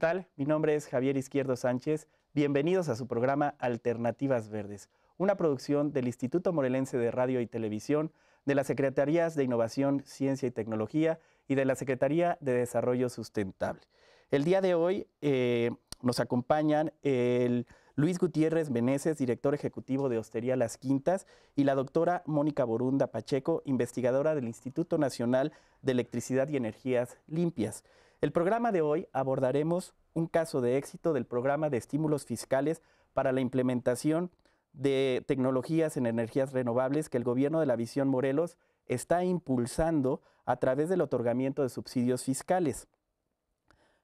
tal? Mi nombre es Javier Izquierdo Sánchez. Bienvenidos a su programa Alternativas Verdes, una producción del Instituto Morelense de Radio y Televisión, de las Secretarías de Innovación, Ciencia y Tecnología y de la Secretaría de Desarrollo Sustentable. El día de hoy eh, nos acompañan el Luis Gutiérrez Meneses, director ejecutivo de Hostería Las Quintas, y la doctora Mónica Borunda Pacheco, investigadora del Instituto Nacional de Electricidad y Energías Limpias. El programa de hoy abordaremos un caso de éxito del programa de estímulos fiscales para la implementación de tecnologías en energías renovables que el gobierno de la Visión Morelos está impulsando a través del otorgamiento de subsidios fiscales.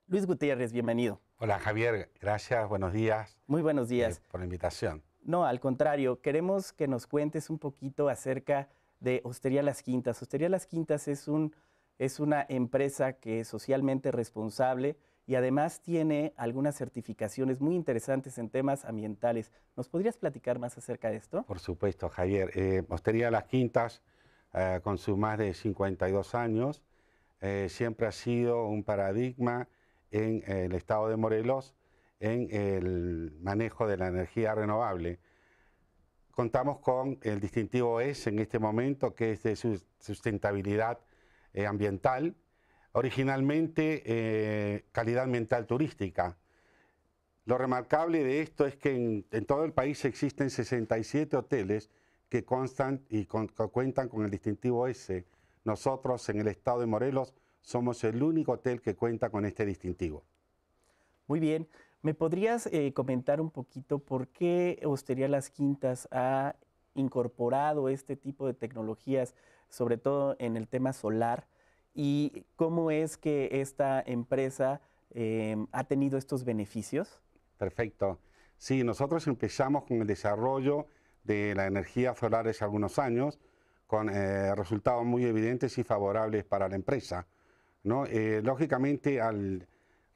Luis Gutiérrez, bienvenido. Hola Javier, gracias, buenos días. Muy buenos eh, días. por la invitación. No, al contrario, queremos que nos cuentes un poquito acerca de Hostería Las Quintas. Hostería Las Quintas es, un, es una empresa que es socialmente responsable, y además tiene algunas certificaciones muy interesantes en temas ambientales. ¿Nos podrías platicar más acerca de esto? Por supuesto, Javier. Eh, Las Quintas, eh, con sus más de 52 años, eh, siempre ha sido un paradigma en eh, el estado de Morelos en el manejo de la energía renovable. Contamos con el distintivo e S e en este momento, que es de sustentabilidad ambiental, originalmente eh, calidad mental turística. Lo remarcable de esto es que en, todo el país existen 67 hoteles que constan y cuentan con el distintivo S. Nosotros en el estado de Morelos somos el único hotel que cuenta con este distintivo. Muy bien. ¿Me podrías eh, comentar un poquito por qué Hostería Las Quintas ha incorporado este tipo de tecnologías, sobre todo en el tema solar, y cómo es que esta empresa eh, ha tenido estos beneficios. Perfecto. Sí, nosotros empezamos con el desarrollo de la energía solar hace algunos años, con eh, resultados muy evidentes y favorables para la empresa. ¿no? Eh, lógicamente, al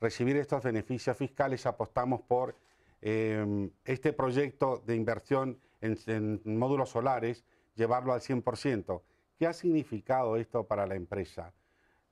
recibir estos beneficios fiscales, apostamos por em, este proyecto de inversión en, en, módulos solares, llevarlo al 100%. ¿Qué ha significado esto para la empresa?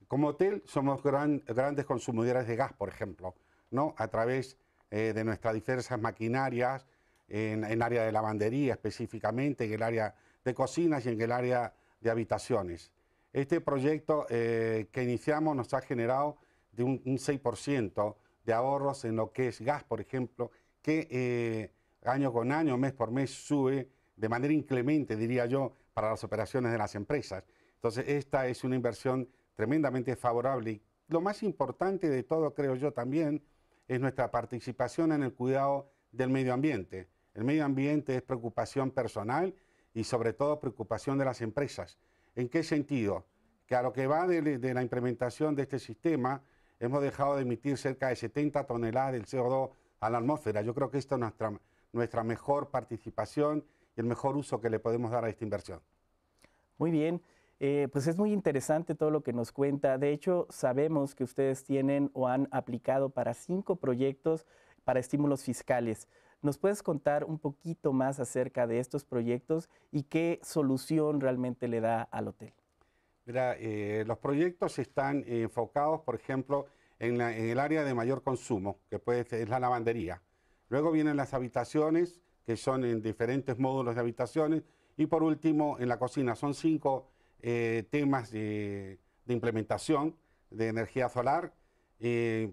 Como hotel somos grandes consumidores de gas, por ejemplo, ¿no? a través eh, de nuestras diversas maquinarias en el área de lavandería específicamente, en el área de cocinas y en el área de habitaciones. Este proyecto eh, que iniciamos nos ha generado de un, 6% de ahorros en lo que es gas, por ejemplo, que eh, año con año, mes por mes, sube de manera inclemente, diría yo, para las operaciones de las empresas. Entonces, esta es una inversión tremendamente favorable. Y lo más importante de todo, creo yo también, es nuestra participación en el cuidado del medio ambiente. El medio ambiente es preocupación personal y sobre todo preocupación de las empresas. ¿En qué sentido? Que a lo que va de, la implementación de este sistema, hemos dejado de emitir cerca de 70 toneladas del CO2 a la atmósfera. Yo creo que esta es nuestra mejor participación y el mejor uso que le podemos dar a esta inversión. Muy bien. Eh, pues es muy interesante todo lo que nos cuenta. De hecho, sabemos que ustedes tienen o han aplicado para cinco proyectos para estímulos fiscales. ¿Nos puedes contar un poquito más acerca de estos proyectos y qué solución realmente le da al hotel? Mira, eh, los proyectos están enfocados, por ejemplo, en, el área de mayor consumo, que puede, es la lavandería. Luego vienen las habitaciones, que son en diferentes módulos de habitaciones. Y por último, en la cocina, son cinco eh, temas de, implementación de energía solar. Eh,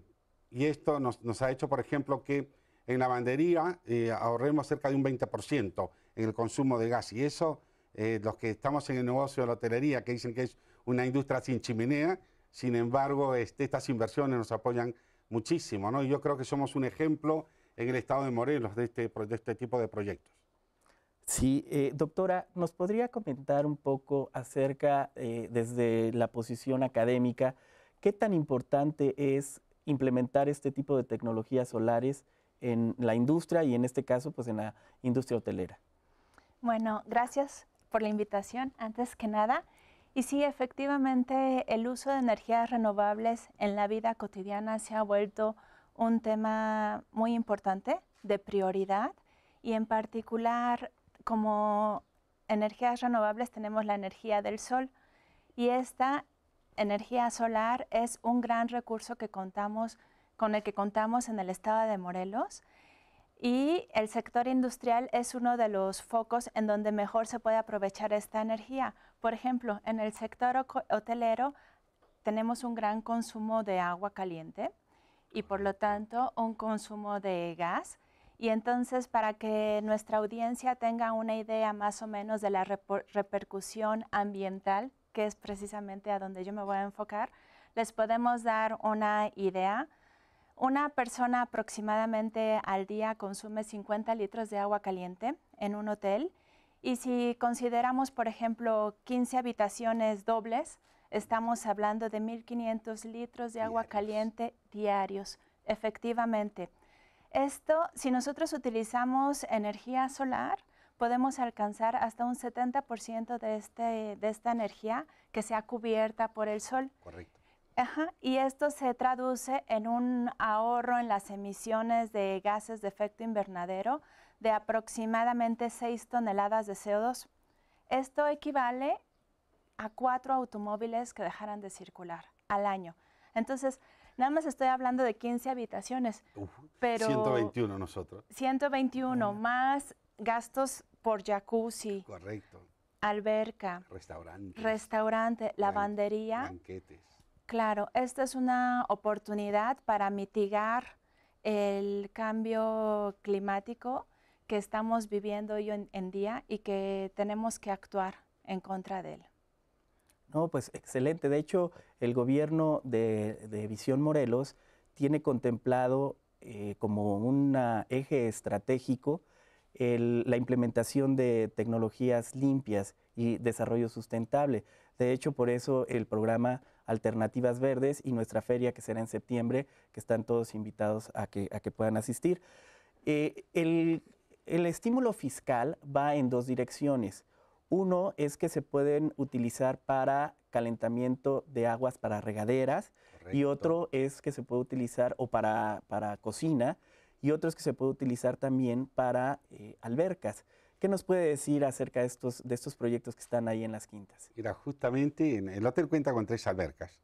y esto nos, ha hecho, por ejemplo, que en lavandería eh, ahorremos cerca de un 20% en el consumo de gas. Y eso, eh, los que estamos en el negocio de la hotelería, que dicen que es una industria sin chimenea, sin embargo, este, estas inversiones nos apoyan muchísimo. Y yo creo que somos un ejemplo en el estado de Morelos de este, este tipo de proyectos. Sí, eh, doctora, ¿nos podría comentar un poco acerca, eh, desde la posición académica, qué tan importante es implementar este tipo de tecnologías solares en la industria y en este caso, pues en la industria hotelera? Bueno, gracias por la invitación, antes que nada. Y sí, efectivamente, el uso de energías renovables en la vida cotidiana se ha vuelto un tema muy importante, de prioridad, y en particular como energías renovables tenemos la energía del sol y esta energía solar es un gran recurso que contamos, con el que contamos en el estado de Morelos y el sector industrial es uno de los focos en donde mejor se puede aprovechar esta energía. Por ejemplo, en el sector hotelero tenemos un gran consumo de agua caliente y por lo tanto un consumo de gas y entonces, para que nuestra audiencia tenga una idea más o menos de la repercusión ambiental, que es precisamente a donde yo me voy a enfocar, les podemos dar una idea. Una persona aproximadamente al día consume 50 litros de agua caliente en un hotel y si consideramos, por ejemplo, 15 habitaciones dobles, estamos hablando de 1.500 litros de agua caliente diarios. Efectivamente, esto, si nosotros utilizamos energía solar, podemos alcanzar hasta un 70% de, este, de esta energía que sea cubierta por el sol. Correcto. y esto se traduce en un ahorro en las emisiones de gases de efecto invernadero de aproximadamente 6 toneladas de CO2. Esto equivale a cuatro automóviles que dejaran de circular al año. Entonces, Nada más estoy hablando de 15 habitaciones. pero 121 nosotros. 121 más gastos por jacuzzi. Correcto. Alberca. Restaurante. Restaurante, lavandería. Banquetes. Claro, esta es una oportunidad para mitigar el cambio climático que estamos viviendo hoy en día y que tenemos que actuar en contra de él. No, pues excelente. De hecho, el gobierno de, Visión Morelos tiene contemplado eh, como un eje estratégico la implementación de tecnologías limpias y desarrollo sustentable. De hecho, por eso el programa Alternativas Verdes y nuestra feria que será en septiembre, que están todos invitados a que, puedan asistir. Eh, el estímulo fiscal va en dos direcciones. Uno es que se pueden utilizar para calentamiento de aguas para regaderas y otro es que se puede utilizar o para, cocina y otro es que se puede utilizar también para eh, albercas. ¿Qué nos puede decir acerca de estos, proyectos que están ahí en las quintas? Mira, justamente el hotel cuenta con tres albercas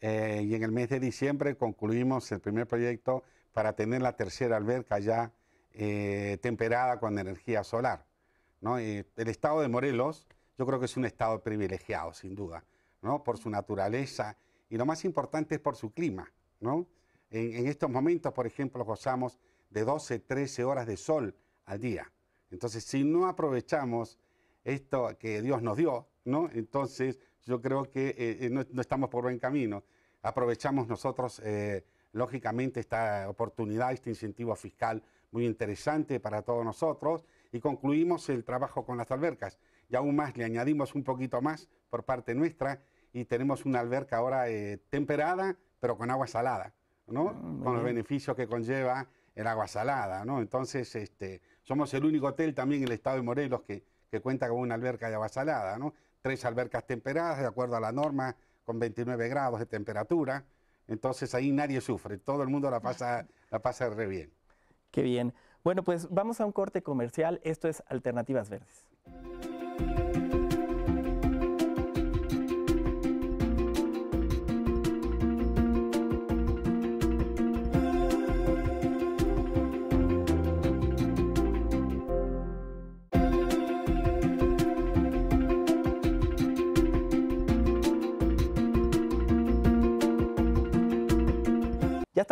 eh, y en el mes de diciembre concluimos el primer proyecto para tener la tercera alberca ya eh, temperada con energía solar el estado de Morelos yo creo que es un estado privilegiado, sin duda, por su naturaleza y lo más importante es por su clima. En, estos momentos, por ejemplo, gozamos de 12, 13 horas de sol al día. Entonces, si no aprovechamos esto que Dios nos dio, entonces yo creo que eh, eh, no, estamos por buen camino. Aprovechamos nosotros, eh, lógicamente, esta oportunidad, este incentivo fiscal muy interesante para todos nosotros y concluimos el trabajo con las albercas. Y aún más, le añadimos un poquito más por parte nuestra y tenemos una alberca ahora eh, temperada, pero con agua salada, ¿no? Ah, con los beneficios que conlleva el agua salada, ¿no? Entonces, este, somos el único hotel también en el estado de Morelos que, cuenta con una alberca de agua salada, ¿no? Tres albercas temperadas, de acuerdo a la norma, con 29 grados de temperatura. Entonces ahí nadie sufre, todo el mundo la pasa, la pasa re bien. Qué bien. Bueno, pues vamos a un corte comercial. Esto es Alternativas Verdes.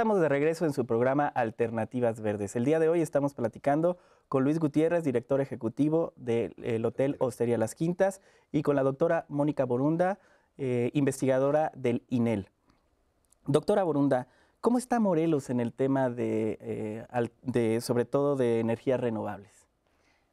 estamos de regreso en su programa Alternativas Verdes. El día de hoy estamos platicando con Luis Gutiérrez, director ejecutivo del Hotel Hostería Las Quintas, y con la doctora Mónica Borunda, eh, investigadora del INEL. Doctora Borunda, ¿cómo está Morelos en el tema de, eh, de sobre todo, de energías renovables?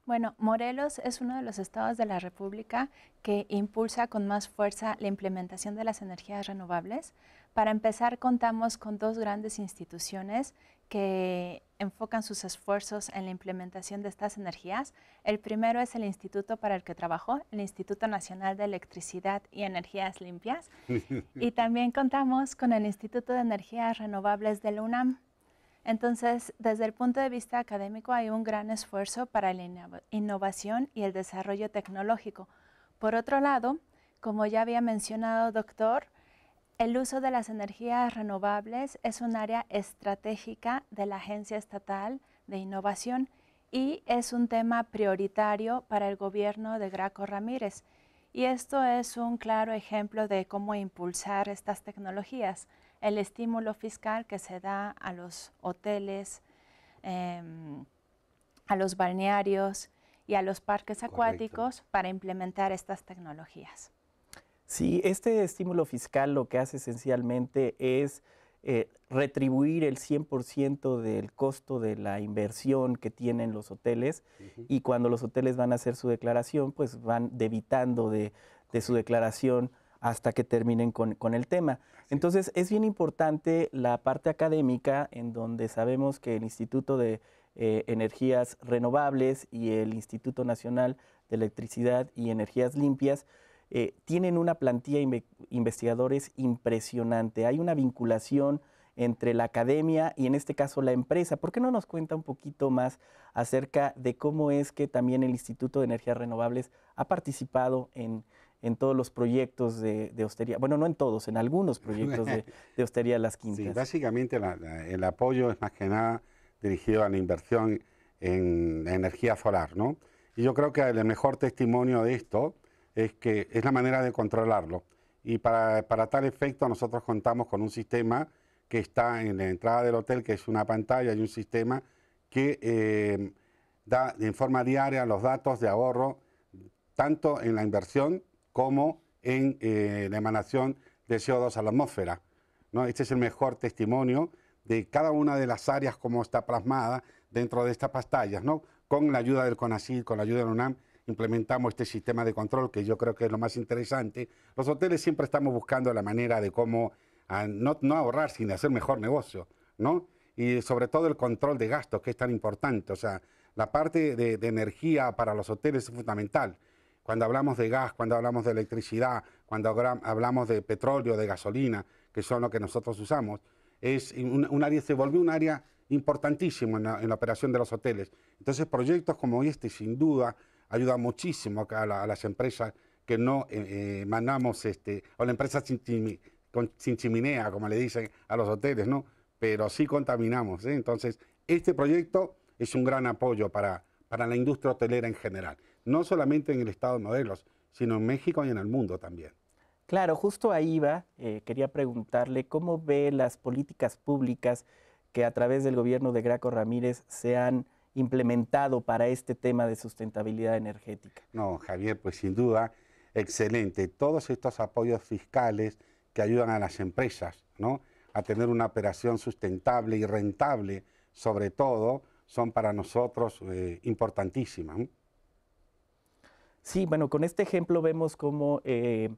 Bueno, Morelos es uno de los estados de la República que impulsa con más fuerza la implementación de las energías renovables. Para empezar, contamos con dos grandes instituciones que enfocan sus esfuerzos en la implementación de estas energías. El primero es el instituto para el que trabajó, el Instituto Nacional de Electricidad y Energías Limpias. y también contamos con el Instituto de Energías Renovables del UNAM. Entonces, desde el punto de vista académico hay un gran esfuerzo para la innovación y el desarrollo tecnológico. Por otro lado, como ya había mencionado, doctor, el uso de las energías renovables es un área estratégica de la Agencia Estatal de Innovación y es un tema prioritario para el gobierno de Graco Ramírez. Y esto es un claro ejemplo de cómo impulsar estas tecnologías. El estímulo fiscal que se da a los hoteles, em, a los balnearios y a los parques acuáticos para implementar estas tecnologías. Sí, este estímulo fiscal lo que hace esencialmente es eh, retribuir el 100% del costo de la inversión que tienen los hoteles y cuando los hoteles van a hacer su declaración, pues van debitando de, su declaración hasta que terminen con, el tema. Entonces es. bien importante la parte académica en donde sabemos que el Instituto de eh, Energías Renovables y el Instituto Nacional de Electricidad y Energías Limpias eh, tienen una plantilla de investigadores impresionante. Hay una vinculación entre la academia y en este caso la empresa. ¿Por qué no nos cuenta un poquito más acerca de cómo es que también el Instituto de Energías Renovables ha participado en, todos los proyectos de, hostería? Bueno, no en todos, en algunos proyectos de, hostería las quintas. Sí, básicamente el apoyo es más que nada dirigido a la inversión en energía solar, ¿no? Y yo creo que el mejor testimonio de esto es que es la manera de controlarlo. Y para, tal efecto nosotros contamos con un sistema que está en la entrada del hotel, que es una pantalla y un sistema que eh, da en forma diaria los datos de ahorro, tanto en la inversión como en eh, la emanación de CO2 a la atmósfera. ¿no? Este es el mejor testimonio de cada una de las áreas como está plasmada dentro de estas pantallas, ¿no? con la ayuda del CONACYT, con la ayuda del UNAM implementamos este sistema de control, que yo creo que es lo más interesante. Los hoteles siempre estamos buscando la manera de cómo ah, no, ahorrar, sino hacer mejor negocio, ¿no? Y sobre todo el control de gastos, que es tan importante. O sea, la parte de, energía para los hoteles es fundamental. Cuando hablamos de gas, cuando hablamos de electricidad, cuando hablamos de petróleo, de gasolina, que son lo que nosotros usamos, es un, área, se volvió un área ...importantísimo en la operación de los hoteles. Entonces, proyectos como este, sin duda, ayuda muchísimo a, las empresas que no eh, eh, mandamos, este, o la empresa sin, sin, chimenea, como le dicen a los hoteles, ¿no? Pero sí contaminamos. ¿eh? Entonces, este proyecto es un gran apoyo para, para la industria hotelera en general, no solamente en el estado de Modelos, sino en México y en el mundo también. Claro, justo ahí va. quería preguntarle cómo ve las políticas públicas que a través del gobierno de Graco Ramírez se han implementado para este tema de sustentabilidad energética? No, Javier, pues sin duda, excelente. Todos estos apoyos fiscales que ayudan a las empresas a tener una operación sustentable y rentable, sobre todo, son para nosotros eh, importantísimas. Sí, bueno, con este ejemplo vemos cómo eh,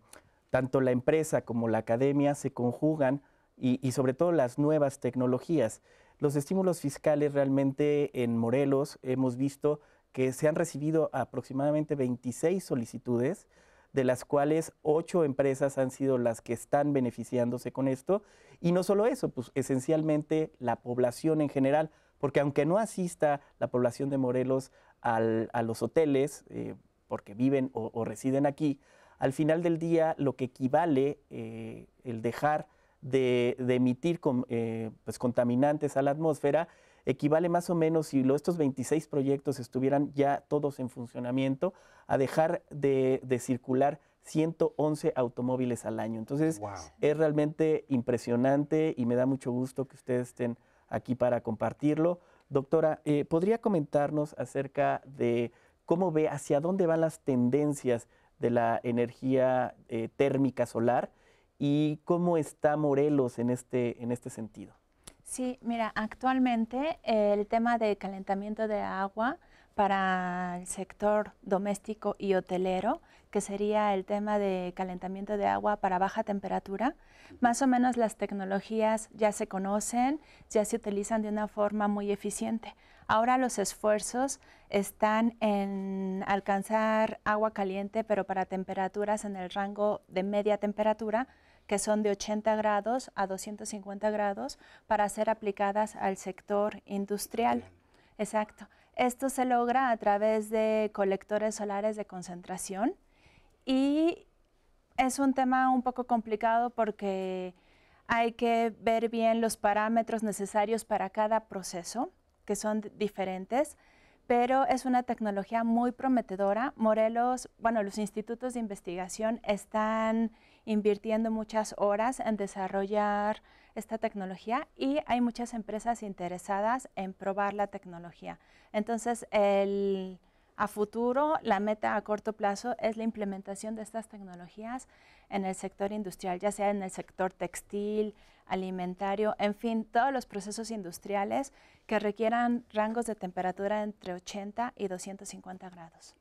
tanto la empresa como la academia se conjugan y, y sobre todo las nuevas tecnologías los estímulos fiscales realmente en Morelos hemos visto que se han recibido aproximadamente 26 solicitudes, de las cuales 8 empresas han sido las que están beneficiándose con esto. Y no solo eso, pues esencialmente la población en general, porque aunque no asista la población de Morelos a los hoteles, eh, porque viven o, residen aquí, al final del día lo que equivale eh, el dejar de, emitir eh, pues, contaminantes a la atmósfera equivale más o menos, si estos 26 proyectos estuvieran ya todos en funcionamiento, a dejar de, circular 111 automóviles al año. Entonces, es realmente impresionante y me da mucho gusto que ustedes estén aquí para compartirlo. Doctora, eh, ¿podría comentarnos acerca de cómo ve hacia dónde van las tendencias de la energía eh, térmica solar y cómo está Morelos en este, en este sentido. Sí, mira, actualmente eh, el tema de calentamiento de agua para el sector doméstico y hotelero, que sería el tema de calentamiento de agua para baja temperatura, más o menos las tecnologías ya se conocen, ya se utilizan de una forma muy eficiente. Ahora los esfuerzos están en alcanzar agua caliente, pero para temperaturas en el rango de media temperatura, que son de 80 grados a 250 grados para ser aplicadas al sector industrial. Exacto. Esto se logra a través de colectores solares de concentración y es un tema un poco complicado porque hay que ver bien los parámetros necesarios para cada proceso, que son diferentes, pero es una tecnología muy prometedora. Morelos, bueno, los institutos de investigación están invirtiendo muchas horas en desarrollar esta tecnología y hay muchas empresas interesadas en probar la tecnología. Entonces, a futuro, la meta a corto plazo es la implementación de estas tecnologías en el sector industrial, ya sea en el sector textil, alimentario, en fin, todos los procesos industriales que requieran rangos de temperatura entre 80 y 250 grados.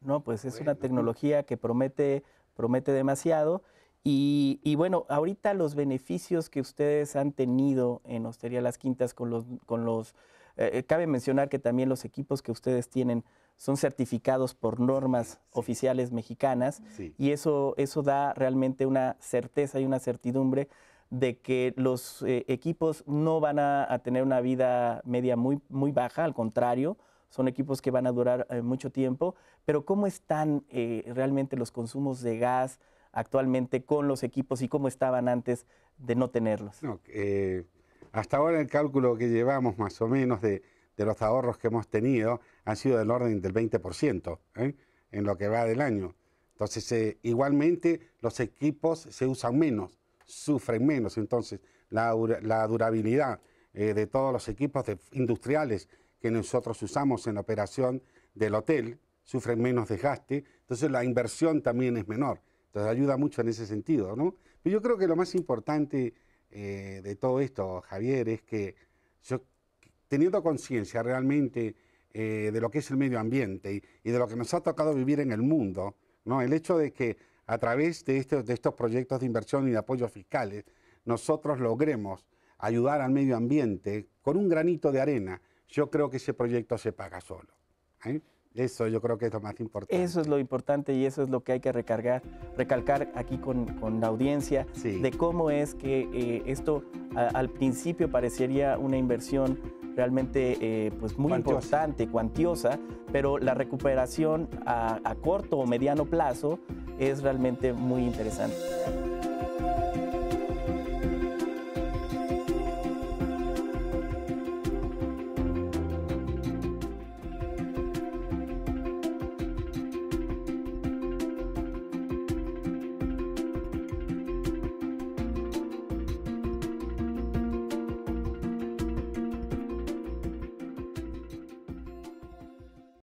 No, pues es una tecnología que promete promete demasiado. Y, bueno, ahorita los beneficios que ustedes han tenido en Hostería Las Quintas con los... Eh, eh, cabe mencionar que también los equipos que ustedes tienen son certificados por normas oficiales mexicanas y eso, eso da realmente una certeza y una certidumbre de que los eh, equipos no van a, a, tener una vida media muy, muy baja, al contrario, son equipos que van a durar eh, mucho tiempo, pero ¿cómo están eh, realmente los consumos de gas actualmente con los equipos y cómo estaban antes de no tenerlos? Eh, hasta ahora el cálculo que llevamos más o menos de, los ahorros que hemos tenido han sido del orden del 20% en lo que va del año. Entonces, igualmente los equipos se usan menos, sufren menos, entonces la, durabilidad de todos los equipos industriales que nosotros usamos en la operación del hotel sufren menos desgaste, entonces la inversión también es menor. Entonces ayuda mucho en ese sentido, ¿no? Pero yo creo que lo más importante eh, de todo esto, Javier, es que yo, teniendo conciencia realmente eh, de lo que es el medio ambiente y, de lo que nos ha tocado vivir en el mundo, ¿no? El hecho de que a través de, este, de estos proyectos de inversión y de apoyo fiscales, nosotros logremos ayudar al medio ambiente con un granito de arena, yo creo que ese proyecto se paga solo. ¿eh? Eso yo creo que es lo más importante. Eso es lo importante y eso es lo que hay que recargar, recalcar aquí con, la audiencia de cómo es que eh, esto al principio parecería una inversión realmente eh, pues muy importante, cuantiosa, pero la recuperación a corto o mediano plazo es realmente muy interesante.